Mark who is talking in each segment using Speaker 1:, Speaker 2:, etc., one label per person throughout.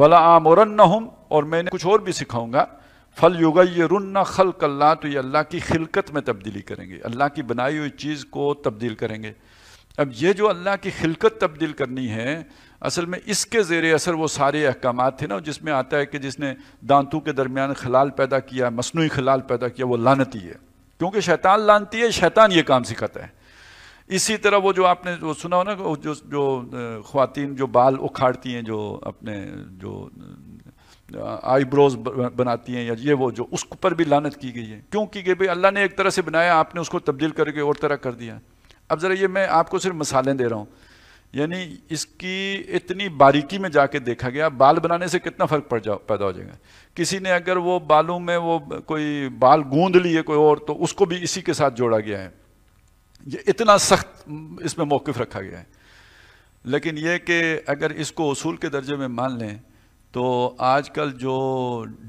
Speaker 1: वला आमरन हम और मैंने कुछ और भी सिखाऊंगा फल युगयरन ख़ल कल्ला तो ये अल्लाह की खिलकत में तब्दीली करेंगे अल्लाह की बनाई हुई चीज़ को तब्दील करेंगे अब ये जो अल्लाह की खिलकत तब्दील करनी है असल में इसके ज़ेर असर वो सारे अहकाम थे ना जिसमें आता है कि जिसने दांतों के दरमियान खलाल पैदा किया मसनू खलाल पैदा किया वो लानती है क्योंकि शैतान लानती है शैतान ये काम सिखाता है इसी तरह वो जो आपने वो सुना हो ना जो जो खातन जो बाल उखाड़ती हैं जो अपने जो आईब्रोज बनाती हैं या ये वो जो उस पर भी लानत की गई है क्यों की गई भाई अल्लाह ने एक तरह से बनाया आपने उसको तब्दील करके और तरह कर दिया अब ज़रा ये मैं आपको सिर्फ मसाले दे रहा हूँ यानी इसकी इतनी बारीकी में जाके देखा गया बाल बनाने से कितना फ़र्क पड़ जा पैदा हो जाएगा किसी ने अगर वो बालों में वो कोई बाल गूंद लिए कोई और तो उसको भी इसी के साथ जोड़ा गया है ये इतना सख्त इसमें मौकफ रखा गया है लेकिन यह कि अगर इसको असूल के दर्जे में मान लें तो आजकल जो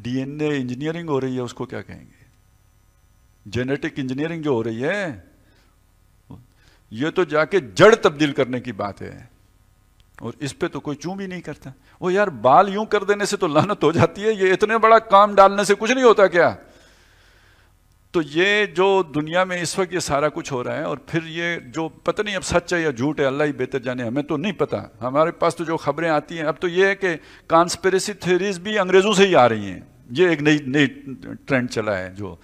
Speaker 1: डीएनए इंजीनियरिंग हो रही है उसको क्या कहेंगे जेनेटिक इंजीनियरिंग जो हो रही है ये तो जाके जड़ तब्दील करने की बात है और इस पे तो कोई चूं भी नहीं करता वो यार बाल यूं कर देने से तो लानत हो जाती है ये इतने बड़ा काम डालने से कुछ नहीं होता क्या तो ये जो दुनिया में इस वक्त ये सारा कुछ हो रहा है और फिर ये जो पता नहीं अब सच है या झूठ है अल्लाह ही बेहतर जाने हमें तो नहीं पता हमारे पास तो जो खबरें आती हैं अब तो ये है कि कॉन्स्पेरेसी थ्योरीज भी अंग्रेज़ों से ही आ रही हैं ये एक नई नई ट्रेंड चला है जो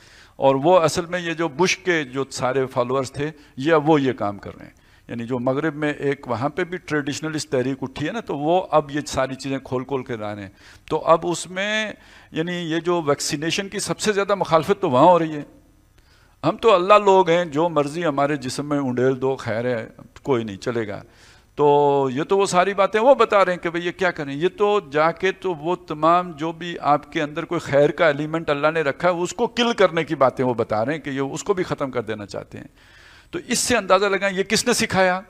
Speaker 1: और वो असल में ये जो बुश के जो सारे फॉलोअर्स थे ये वो ये काम कर रहे हैं यानी जो मगरब में एक वहाँ पे भी ट्रेडिशनलिस्ट तहरीक उठी है ना तो वो अब ये सारी चीज़ें खोल खोल के ला रहे हैं तो अब उसमें यानी ये जो वैक्सीनेशन की सबसे ज़्यादा मुखालफत तो वहाँ हो रही है हम तो अल्लाह लोग हैं जो मर्ज़ी हमारे जिसम में उंडेल दो खैर है कोई नहीं चलेगा तो ये तो वो सारी बातें वो बता रहे हैं कि भाई ये क्या करें ये तो जाके तो वो तमाम जो भी आपके अंदर कोई खैर का एलिमेंट अल्लाह ने रखा है उसको किल करने की बातें वो बता रहे हैं कि ये उसको भी ख़त्म कर देना चाहते हैं तो इससे अंदाज़ा लगाएं ये किसने सिखाया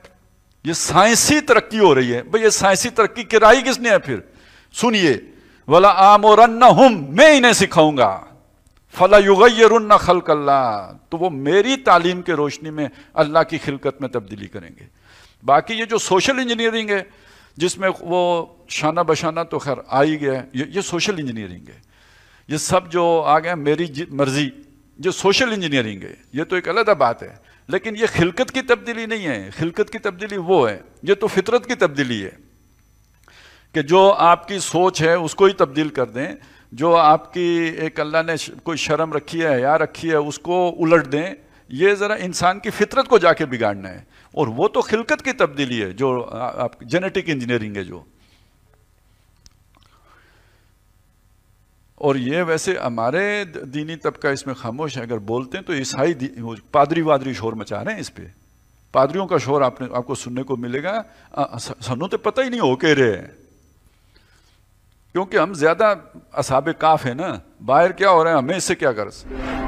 Speaker 1: ये साइंसी तरक्की हो रही है भाई ये साइंसी तरक्की किराई किसने है फिर सुनिए वाला अन्ना हम मैं इन्हें सिखाऊंगा फला युगैरुन्ना खलक अल्लाह तो वो मेरी तालीम के रोशनी में अल्लाह की खिलकत में तब्दीली करेंगे बाकी ये जो सोशल इंजीनियरिंग है जिसमें वो शाना बशाना तो खैर आ ही गया ये, ये सोशल इंजीनियरिंग है ये सब जो आ गए मेरी मर्जी जो सोशल इंजीनियरिंग है ये तो एक अलग बात है लेकिन ये खिलकत की तब्दीली नहीं है खिलकत की तब्दीली वो है ये तो फितरत की तब्दीली है कि जो आपकी सोच है उसको ही तब्दील कर दें जो आपकी एक अल्लाह ने कोई शर्म रखी है या रखी है उसको उलट दें ये ज़रा इंसान की फितरत को जाके बिगाड़ना है और वो तो खिलकत की तब्दीली है जो आप जेनेटिक इंजीनियरिंग है जो और ये वैसे हमारे दीनी तबका इसमें खामोश है अगर बोलते हैं तो ईसाई पादरी वादरी शोर मचा रहे हैं इस पर पादरियों का शोर आपने आपको सुनने को मिलेगा सनू तो पता ही नहीं हो के रहे हैं क्योंकि हम ज्यादा असाब काफ है ना बाहर क्या हो रहा है हमें इससे क्या गर्ज